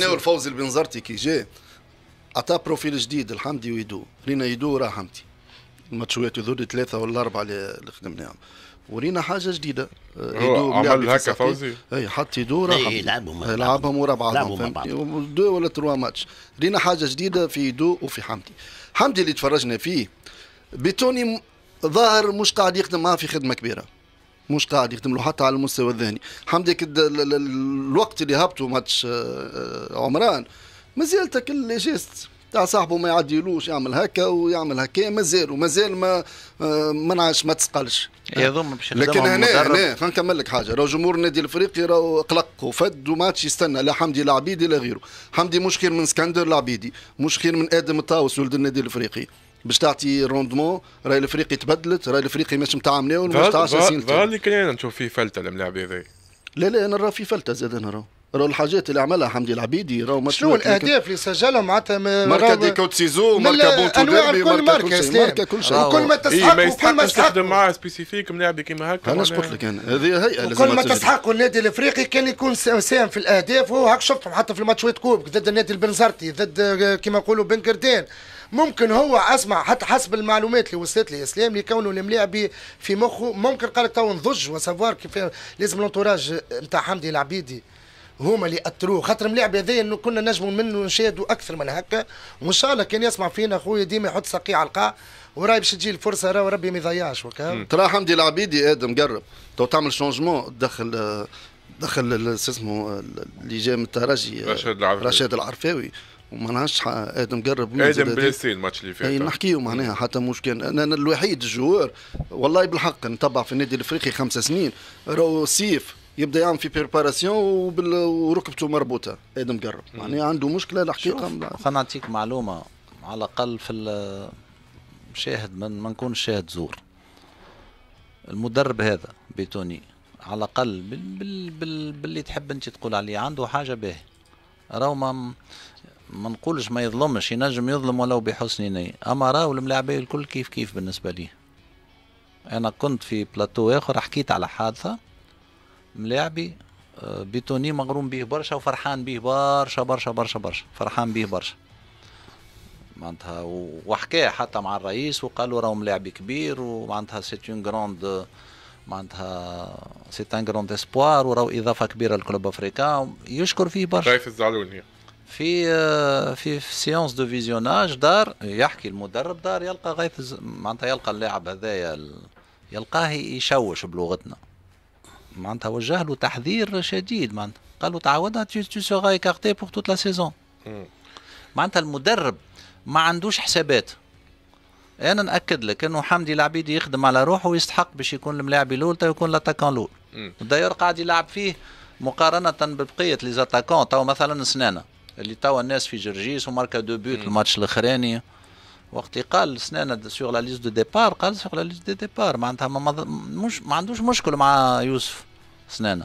تناول فوزي البنزرتي كي جاء عطاه بروفيل جديد الحمدي ويدو رينا يدو راه حمدي الماتشوات هذول ثلاثه ولا اربعه اللي خدمناهم ورينا حاجه جديده آه، يدو عمل هكا فوزي اي حط يدو راهم يلعبهم يلعبهم ورا بعضهم دو ولا تروا ماتش رينا حاجه جديده في يدو وفي حمدي حمدي اللي تفرجنا فيه بتوني ظاهر مش قاعد يخدم معاه في خدمه كبيره مش قاعد يخدم له حتى على المستوى الذهني حمدي الوقت اللي هبطوا ماتش آه، عمران مازال تكل جيست تاع صاحبه ما يعديلوش يعمل هكا ويعمل هكا مازال ومازال ما منعش آه، ما تسقلش يضم باش لكن هنا هنا فنكمل نكمل لك حاجه راهو جمهور النادي الافريقي راهو قلق وفد وماتش يستنى لا حمدي عبيدي لا غيره حمدي مش خير من اسكندر العبيدي مش خير من ادم الطاوس ولد النادي الافريقي باش تعطي روندمون راي الافريقي تبدلت راي الافريقي مش متعاملوا مش تاع 10 سنين ظهر كان نشوف فيه فلته الملاعب هذايا لا لا انا راه فيه فلته زاد انا راه راهو الحاجات اللي عملها حمدي العبيدي راهو شنو الاهداف اللي سجلهم معناتها ماركا دي كوت سيزو ماركا بونتو انواع كل كل ماركا ماركا كل شيء كل ما تسحق إيه وكل ما تستخدم معاه سبيسيفيك ملاعب كيما هكا انا قلت لك انا هذه هيئه لازم كل ما تسحق النادي الافريقي كان يكون ساهم في الاهداف وهو هاك شفتهم حتى في الماتشات كوب ضد النادي البنزرتي ضد كيما نقولوا بنكردين ممكن هو اسمع حتى حسب المعلومات اللي وصلت لي اسلام اللي كونه الملاعب في مخه ممكن قال لك تو نضج وسافوار كيف لازم الانتوراج نتاع حمدي العبيدي هما اللي اثروه خاطر الملاعب هذايا انه كنا نجموا منه نشاهدوا اكثر من هكا وان شاء الله كان يسمع فينا خويا ديما يحط ساقيه على القاع وراي باش تجي الفرصه راه ربي ما يضيعش وكا ترى حمدي العبيدي ادم قرب تو تعمل شونجمون دخل دخل اسمه اللي جاء من الترجي رشاد العرفاوي رشاد العرفاوي وما نعرفش ادم قرب ادم بلاستين الماتش اللي فات اي نحكيو معناها حتى مش كان انا الوحيد الجوار والله بالحق نتبع في النادي الافريقي خمس سنين راهو سيف يبدا يعمل في بريباراسيون وركبته مربوطه ادم قرب يعني عنده مشكله الحقيقه خلينا نعطيك معلومه على الاقل في شاهد من ما نكون شاهد زور المدرب هذا بيتوني على الاقل بال... بال... بال... باللي تحب انت تقول عليه عنده حاجه باهيه راهو ما ما نقولش ما يظلمش ينجم يظلم ولو بحسن نية اما راهو الملاعبية الكل كيف كيف بالنسبة لي انا كنت في بلاتو اخر حكيت على حادثة ملاعبي آه، بيتوني مغروم به برشا وفرحان به برشا برشا برشا برشا فرحان به برشا معناتها وحكاه حتى مع الرئيس وقالوا راهو ملاعبي كبير ومعناتها سيت اون جروند معناتها سي ان جروند اسبوار وراهو اضافه كبيره للكلوب افريكان يشكر فيه برشا. الزعلون الزعلوني. في آه، في سيونس دو فيزيوناج دار يحكي المدرب دار يلقى غيث معناتها يلقى اللاعب هذايا يلقاه يشوش بلغتنا معناتها وجه له تحذير شديد معناتها قال له تعودها تو سوغا ايكارتي بور توت لا سيزون معناتها المدرب ما عندوش حسابات انا ناكد لك انه حمدي العبيد يخدم على روحه ويستحق باش يكون الملاعب الاول تو يكون لاتاكون الاول داير قاعد يلعب فيه مقارنه ببقيه لي زاتاكون تو مثلا سنانه اللي توا الناس في جرجيس وماركا دو بوت الماتش الاخراني وقت اللي قال سنان سيغ لا ليست دو ديبار قال سيغ لا ليست دو ديبار معناتها ما, مش ما عندوش مشكل مع يوسف سنان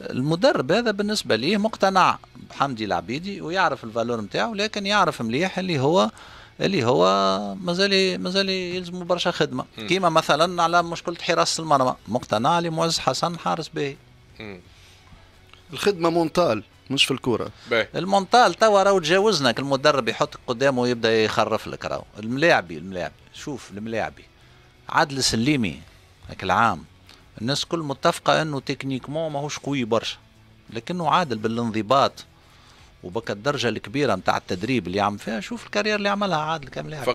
المدرب هذا بالنسبة ليه مقتنع بحمدي العبيدي ويعرف الفالور نتاعو لكن يعرف مليح اللي هو اللي هو مازال مازال يلزموا برشا خدمه كيما مثلا على مشكله حراسه المرمى مقتنع لمعز حسن حارس باهي الخدمه مونتال مش في الكوره المونتال توا راهو تجاوزنا المدرب يحطك قدامه ويبدا يخرف لك راهو الملاعبي الملاعبي شوف الملاعبي عادل سليمي هاك العام الناس كل متفقه انه تكنيكمون ماهوش قوي برشا لكنه عادل بالانضباط وبك الدرجة الكبيرة نتاع التدريب اللي عم فيها شوف الكارير اللي عملها عادل كملاعب